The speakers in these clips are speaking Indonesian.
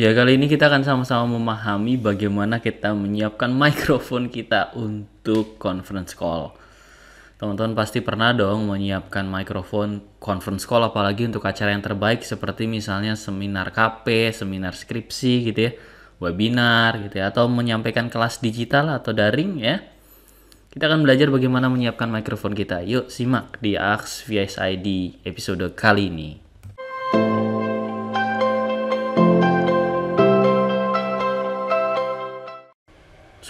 Ya, kali ini kita akan sama-sama memahami bagaimana kita menyiapkan mikrofon kita untuk conference call. Teman-teman pasti pernah dong menyiapkan mikrofon conference call apalagi untuk acara yang terbaik seperti misalnya seminar KP, seminar skripsi gitu ya, webinar gitu ya atau menyampaikan kelas digital atau daring ya. Kita akan belajar bagaimana menyiapkan mikrofon kita. Yuk simak di Ax VSID episode kali ini.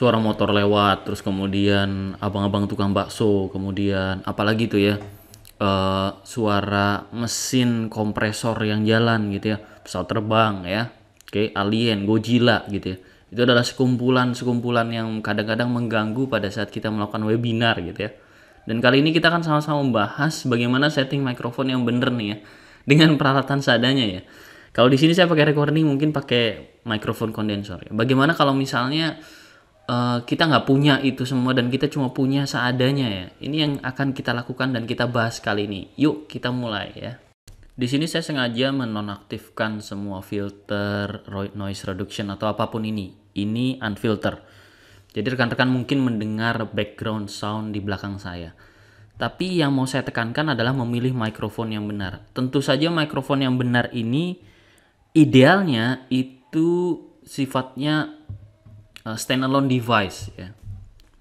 suara motor lewat terus kemudian abang-abang tukang bakso kemudian apalagi tuh ya uh, suara mesin kompresor yang jalan gitu ya pesawat terbang ya oke okay, alien Godzilla gitu ya itu adalah sekumpulan-sekumpulan yang kadang-kadang mengganggu pada saat kita melakukan webinar gitu ya. Dan kali ini kita akan sama-sama membahas bagaimana setting mikrofon yang bener nih ya dengan peralatan seadanya ya. Kalau di sini saya pakai recording mungkin pakai mikrofon kondensor ya. Bagaimana kalau misalnya Eh, kita nggak punya itu semua dan kita cuma punya seadanya ya. Ini yang akan kita lakukan dan kita bahas kali ini. Yuk kita mulai ya. Di sini saya sengaja menonaktifkan semua filter noise reduction atau apapun ini. Ini unfilter. Jadi rekan-rekan mungkin mendengar background sound di belakang saya. Tapi yang mau saya tekankan adalah memilih mikrofon yang benar. Tentu saja mikrofon yang benar ini idealnya itu sifatnya uh, standalone device ya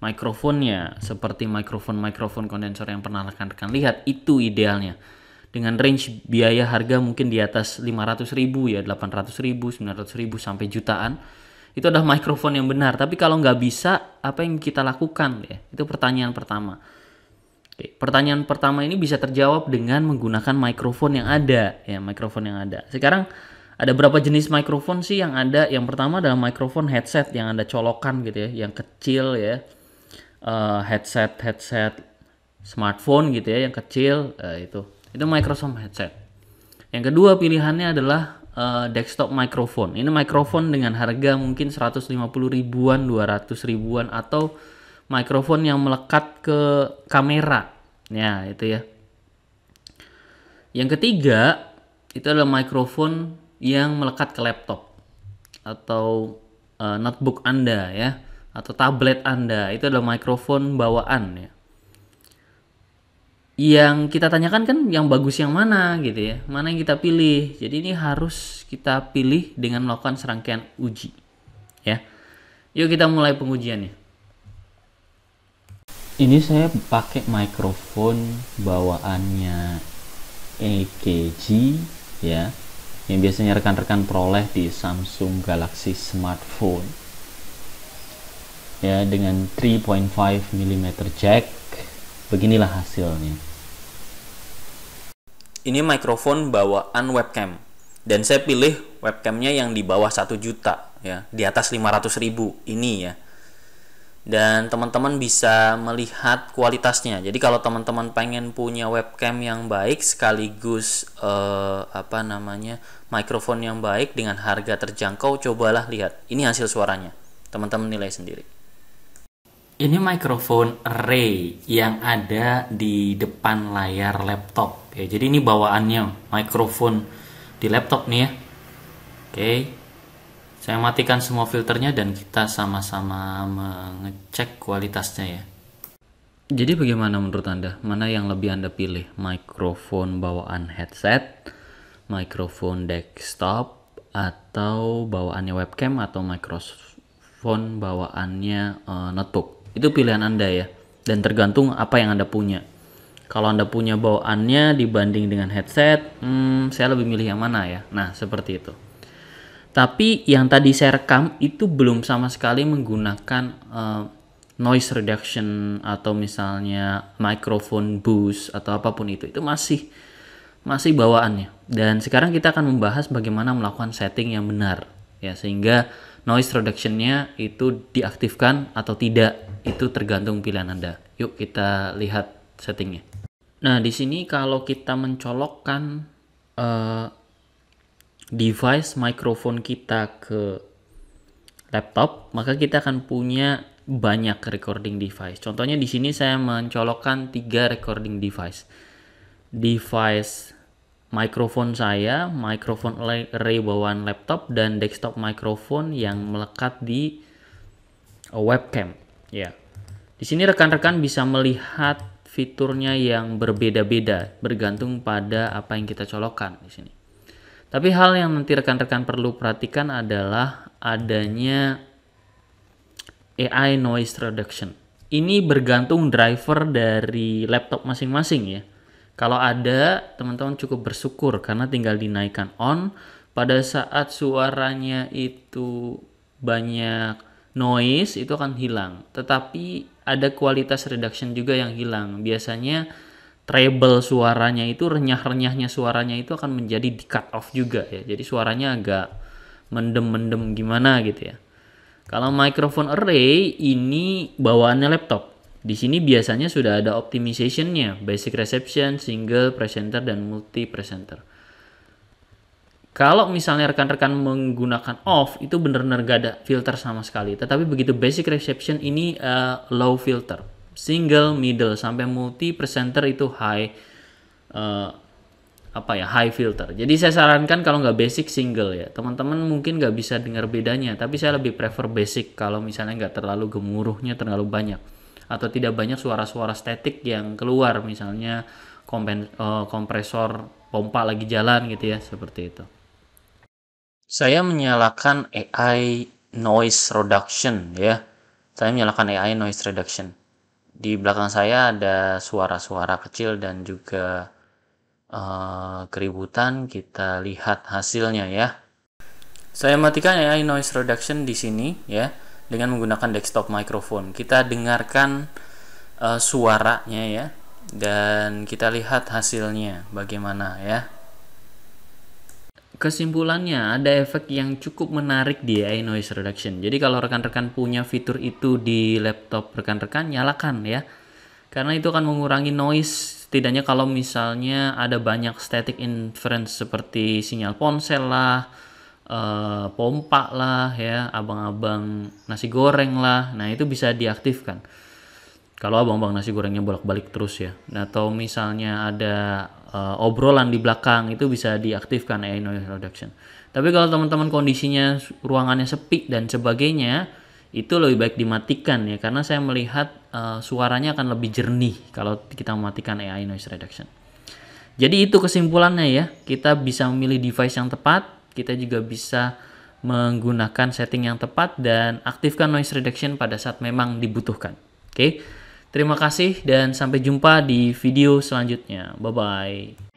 mikrofonnya seperti mikrofon mikrofon kondensor yang pernah rekan-rekan lihat itu idealnya dengan range biaya harga mungkin di atas 500 ribu ya 800 ribu 900 ribu sampai jutaan itu adalah mikrofon yang benar tapi kalau nggak bisa apa yang kita lakukan ya itu pertanyaan pertama Oke, pertanyaan pertama ini bisa terjawab dengan menggunakan mikrofon yang ada ya mikrofon yang ada sekarang ada berapa jenis mikrofon sih yang ada? Yang pertama adalah mikrofon headset yang Anda colokan gitu ya, yang kecil ya. Uh, headset headset smartphone gitu ya, yang kecil uh, itu. Itu Microsoft headset. Yang kedua pilihannya adalah uh, desktop microphone. Ini microphone dengan harga mungkin 150 ribuan, 200 ribuan atau microphone yang melekat ke kamera. Ya, itu ya. Yang ketiga itu adalah microphone yang melekat ke laptop atau uh, notebook Anda ya atau tablet Anda itu adalah mikrofon bawaan ya. Yang kita tanyakan kan yang bagus yang mana gitu ya, mana yang kita pilih. Jadi ini harus kita pilih dengan melakukan serangkaian uji ya. Yuk kita mulai pengujiannya. Ini saya pakai mikrofon bawaannya EKG ya yang biasanya rekan-rekan peroleh di Samsung Galaxy smartphone ya dengan 3.5 mm jack beginilah hasilnya ini mikrofon bawaan webcam dan saya pilih webcamnya yang di bawah 1 juta ya di atas 500 ribu ini ya dan teman-teman bisa melihat kualitasnya. Jadi kalau teman-teman pengen punya webcam yang baik sekaligus eh, apa namanya mikrofon yang baik dengan harga terjangkau, cobalah lihat. Ini hasil suaranya. Teman-teman nilai sendiri. Ini mikrofon Ray yang ada di depan layar laptop. Ya, jadi ini bawaannya mikrofon di laptop nih ya. Oke. Okay. Saya matikan semua filternya dan kita sama-sama mengecek kualitasnya ya. Jadi bagaimana menurut Anda? Mana yang lebih Anda pilih? Mikrofon bawaan headset, mikrofon desktop, atau bawaannya webcam atau mikrofon bawaannya uh, notebook? Itu pilihan Anda ya. Dan tergantung apa yang Anda punya. Kalau Anda punya bawaannya dibanding dengan headset, hmm, saya lebih milih yang mana ya? Nah, seperti itu. Tapi yang tadi saya rekam itu belum sama sekali menggunakan uh, noise reduction atau misalnya microphone boost atau apapun itu. Itu masih masih bawaannya. Dan sekarang kita akan membahas bagaimana melakukan setting yang benar ya sehingga noise reductionnya itu diaktifkan atau tidak itu tergantung pilihan Anda. Yuk kita lihat settingnya. Nah di sini kalau kita mencolokkan uh, device microphone kita ke laptop, maka kita akan punya banyak recording device. Contohnya di sini saya mencolokkan tiga recording device. Device microphone saya, microphone array bawaan laptop dan desktop microphone yang melekat di webcam, ya. Yeah. Di sini rekan-rekan bisa melihat fiturnya yang berbeda-beda bergantung pada apa yang kita colokkan di sini. Tapi hal yang nanti rekan-rekan perlu perhatikan adalah adanya AI noise reduction. Ini bergantung driver dari laptop masing-masing ya. Kalau ada, teman-teman cukup bersyukur karena tinggal dinaikkan on. Pada saat suaranya itu banyak noise, itu akan hilang. Tetapi ada kualitas reduction juga yang hilang. Biasanya treble suaranya itu renyah-renyahnya suaranya itu akan menjadi di cut off juga ya. Jadi suaranya agak mendem-mendem gimana gitu ya. Kalau microphone array ini bawaannya laptop. Di sini biasanya sudah ada nya. basic reception, single presenter dan multi presenter. Kalau misalnya rekan-rekan menggunakan off itu benar-benar gak ada filter sama sekali. Tetapi begitu basic reception ini uh, low filter single, middle sampai multi presenter itu high uh, apa ya high filter. Jadi saya sarankan kalau nggak basic single ya teman-teman mungkin nggak bisa dengar bedanya. Tapi saya lebih prefer basic kalau misalnya nggak terlalu gemuruhnya terlalu banyak atau tidak banyak suara-suara statik yang keluar misalnya eh, kompresor pompa lagi jalan gitu ya seperti itu. Saya menyalakan AI noise reduction ya. Saya menyalakan AI noise reduction. Di belakang saya ada suara-suara kecil dan juga uh, keributan. Kita lihat hasilnya ya. Saya matikan ya noise reduction di sini ya dengan menggunakan desktop microphone. Kita dengarkan uh, suaranya ya dan kita lihat hasilnya bagaimana ya. Kesimpulannya, ada efek yang cukup menarik di AI noise reduction. Jadi kalau rekan-rekan punya fitur itu di laptop rekan-rekan, nyalakan ya. Karena itu akan mengurangi noise, setidaknya kalau misalnya ada banyak static inference seperti sinyal ponsel lah, eh, pompa lah ya, abang-abang nasi goreng lah. Nah, itu bisa diaktifkan kalau abang-abang nasi gorengnya bolak-balik terus ya atau misalnya ada uh, obrolan di belakang itu bisa diaktifkan AI noise reduction tapi kalau teman-teman kondisinya ruangannya sepi dan sebagainya itu lebih baik dimatikan ya karena saya melihat uh, suaranya akan lebih jernih kalau kita mematikan AI noise reduction jadi itu kesimpulannya ya kita bisa memilih device yang tepat kita juga bisa menggunakan setting yang tepat dan aktifkan noise reduction pada saat memang dibutuhkan oke okay? Terima kasih dan sampai jumpa di video selanjutnya. Bye bye.